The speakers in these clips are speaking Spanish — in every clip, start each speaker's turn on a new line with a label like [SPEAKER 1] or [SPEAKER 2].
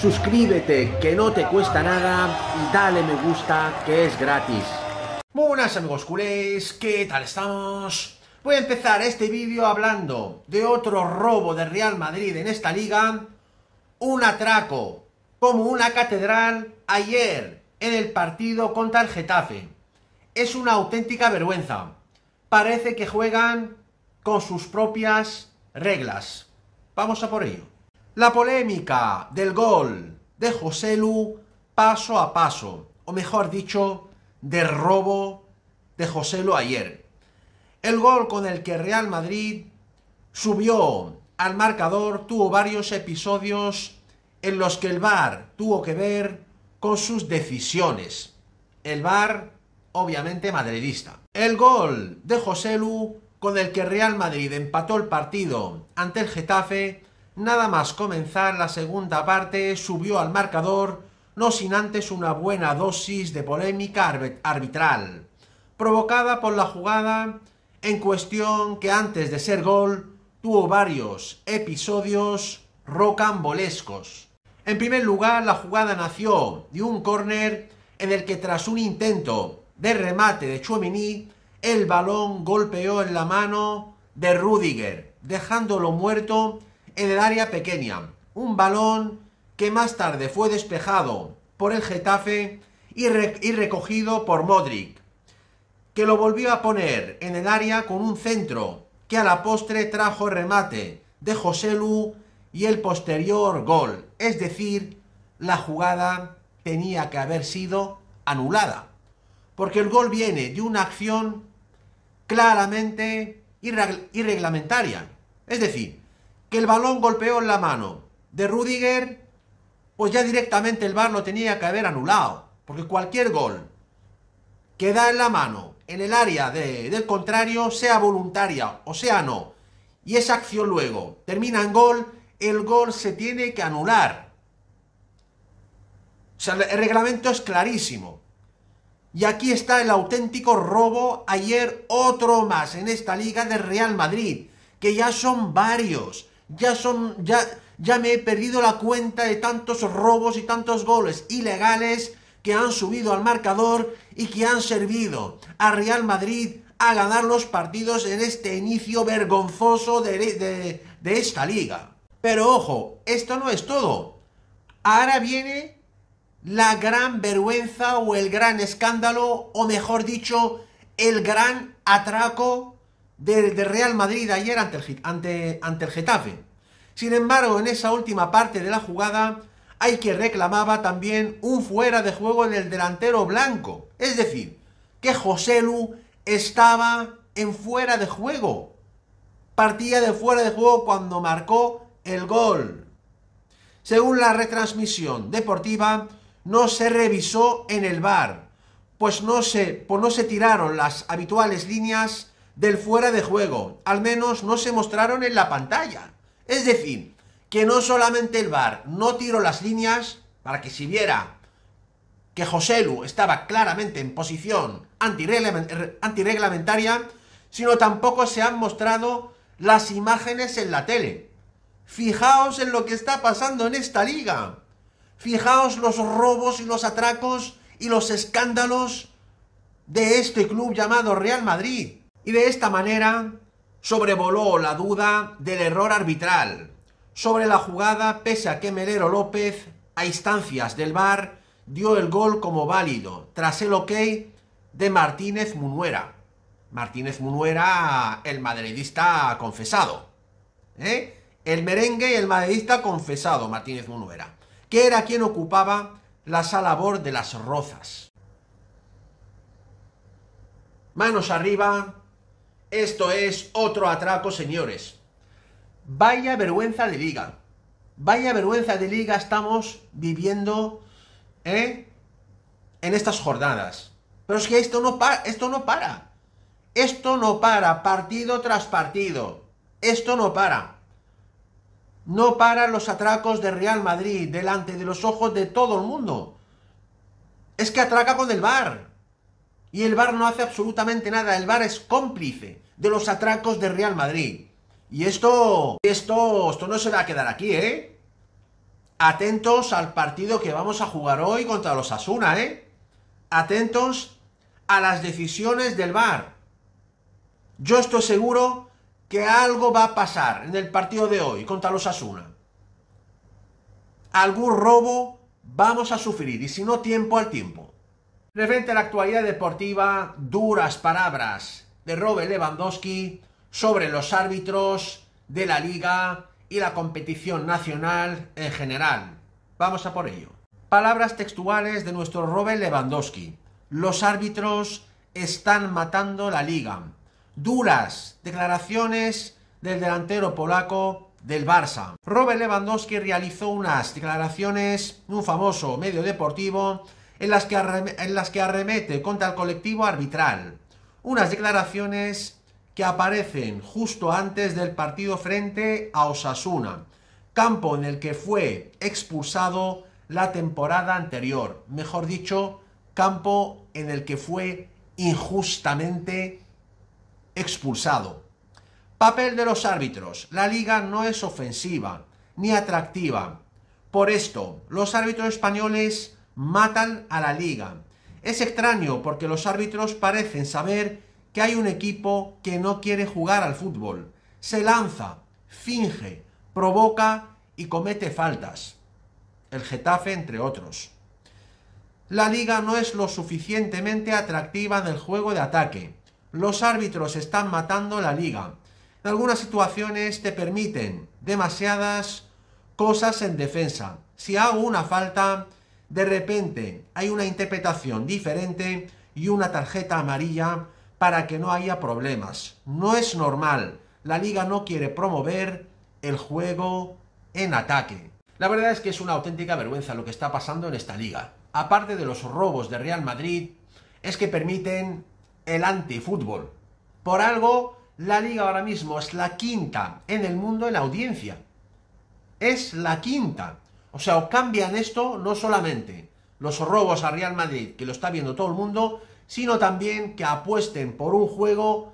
[SPEAKER 1] suscríbete que no te cuesta nada y dale me gusta que es gratis. buenas amigos culés, ¿qué tal estamos? Voy a empezar este vídeo hablando de otro robo de Real Madrid en esta liga, un atraco, como una catedral ayer en el partido contra el Getafe. Es una auténtica vergüenza. Parece que juegan con sus propias reglas. Vamos a por ello. La polémica del gol de José Lu paso a paso, o mejor dicho, de robo de José Lu ayer. El gol con el que Real Madrid subió al marcador tuvo varios episodios en los que el VAR tuvo que ver con sus decisiones. El VAR, obviamente, madridista. El gol de José Lu, con el que Real Madrid empató el partido ante el Getafe, Nada más comenzar la segunda parte subió al marcador, no sin antes una buena dosis de polémica arbitral, provocada por la jugada en cuestión que antes de ser gol tuvo varios episodios rocambolescos. En primer lugar, la jugada nació de un córner en el que tras un intento de remate de Chouamini, el balón golpeó en la mano de Rudiger, dejándolo muerto en el área pequeña. Un balón que más tarde fue despejado por el Getafe y, recogido por Modric, que lo volvió a poner en el área con un centro que a la postre trajo remate de José Lu y el posterior gol. Es decir, la jugada tenía que haber sido anulada. Porque el gol viene de una acción claramente irreglamentaria. Es decir, que el balón golpeó en la mano de Rudiger, pues ya directamente el VAR lo tenía que haber anulado. Porque cualquier gol que da en la mano en el área del contrario, sea voluntaria o sea no, y esa acción luego termina en gol, el gol se tiene que anular. O sea, el reglamento es clarísimo. Y aquí está el auténtico robo ayer, otro más en esta liga de Real Madrid, que ya son varios ya son, ya, ya me he perdido la cuenta de tantos robos y tantos goles ilegales que han subido al marcador y que han servido a Real Madrid a ganar los partidos en este inicio vergonzoso de, de esta liga. Pero ojo, esto no es todo. Ahora viene la gran vergüenza o el gran escándalo, o mejor dicho, el gran atraco de, Real Madrid ayer ante el, ante, Getafe. Sin embargo, en esa última parte de la jugada hay que reclamaba también un fuera de juego en el delantero blanco. Es decir, que Joselu Lu estaba en fuera de juego. Partía de fuera de juego cuando marcó el gol. Según la retransmisión deportiva, no se revisó en el bar, pues no se, pues no se tiraron las habituales líneas del fuera de juego. Al menos no se mostraron en la pantalla. Es decir, que no solamente el VAR no tiró las líneas para que si viera que Joselu estaba claramente en posición antirreglamentaria, sino tampoco se han mostrado las imágenes en la tele. Fijaos en lo que está pasando en esta liga. Fijaos los robos y los atracos y los escándalos de este club llamado Real Madrid. Y de esta manera sobrevoló la duda del error arbitral sobre la jugada pese a que Melero López, a instancias del VAR, dio el gol como válido tras el ok de Martínez Munuera. Martínez Munuera, el madridista confesado. ¿eh? El merengue y el madridista confesado, Martínez Munuera, que era quien ocupaba la sala de las rozas. Manos arriba, esto es otro atraco, señores. Vaya vergüenza de liga. Vaya vergüenza de liga estamos viviendo ¿eh? en estas jornadas. Pero es que esto no, para, esto no para. Esto no para, partido tras partido. Esto no para. No para los atracos de Real Madrid delante de los ojos de todo el mundo. Es que atraca con el bar. Y el VAR no hace absolutamente nada, el VAR es cómplice de los atracos de Real Madrid. Y esto, esto, esto no se va a quedar aquí, ¿eh? Atentos al partido que vamos a jugar hoy contra los Asuna, ¿eh? Atentos a las decisiones del VAR. Yo estoy seguro que algo va a pasar en el partido de hoy contra los Asuna. Algún robo vamos a sufrir y si no tiempo al tiempo. Referente a la actualidad deportiva, duras palabras de Robert Lewandowski sobre los árbitros de la liga y la competición nacional en general. Vamos a por ello. Palabras textuales de nuestro Robert Lewandowski. Los árbitros están matando la liga. Duras declaraciones del delantero polaco del Barça. Robert Lewandowski realizó unas declaraciones en un famoso medio deportivo en las que, arremete contra el colectivo arbitral. Unas declaraciones que aparecen justo antes del partido frente a Osasuna, campo en el que fue expulsado la temporada anterior, mejor dicho, campo en el que fue injustamente expulsado. Papel de los árbitros. La liga no es ofensiva ni atractiva. Por esto, los árbitros españoles matan a la liga. Es extraño porque los árbitros parecen saber que hay un equipo que no quiere jugar al fútbol. Se lanza, finge, provoca y comete faltas. El Getafe, entre otros. La liga no es lo suficientemente atractiva en el juego de ataque. Los árbitros están matando la liga. En algunas situaciones te permiten demasiadas cosas en defensa. Si hago una falta, de repente hay una interpretación diferente y una tarjeta amarilla para que no haya problemas. No es normal. La liga no quiere promover el juego en ataque. La verdad es que es una auténtica vergüenza lo que está pasando en esta liga. Aparte de los robos de Real Madrid, es que permiten el antifútbol. Por algo, la liga ahora mismo es la quinta en el mundo en audiencia. Es la quinta. O sea, cambian esto no solamente los robos a Real Madrid, que lo está viendo todo el mundo, sino también que apuesten por un juego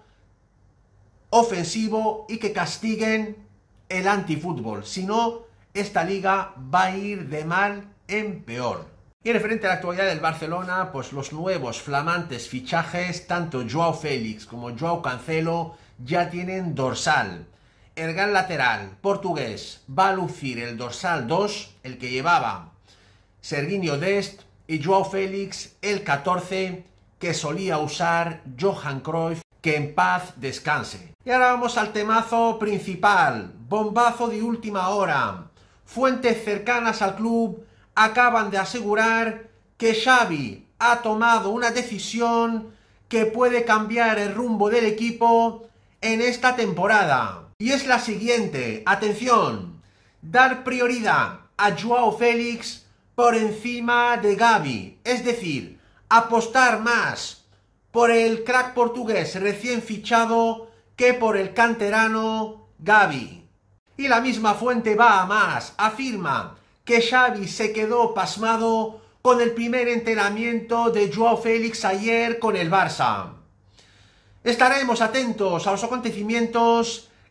[SPEAKER 1] ofensivo y que castiguen el antifútbol. Si no, esta liga va a ir de mal en peor. Y referente a la actualidad del Barcelona, pues los nuevos flamantes fichajes, tanto Joao Félix como Joao Cancelo, ya tienen dorsal el gran lateral portugués va a lucir el dorsal 2, el que llevaba Serginho Dest y Joao Félix, el 14, que solía usar Johan Cruyff, que en paz descanse. Y ahora vamos al temazo principal, bombazo de última hora. Fuentes cercanas al club acaban de asegurar que Xavi ha tomado una decisión que puede cambiar el rumbo del equipo en esta temporada. Y es la siguiente, atención, dar prioridad a Joao Félix por encima de Gaby, es decir, apostar más por el crack portugués recién fichado que por el canterano Gaby. Y la misma fuente va a más, afirma que Xavi se quedó pasmado con el primer entrenamiento de Joao Félix ayer con el Barça. Estaremos atentos a los acontecimientos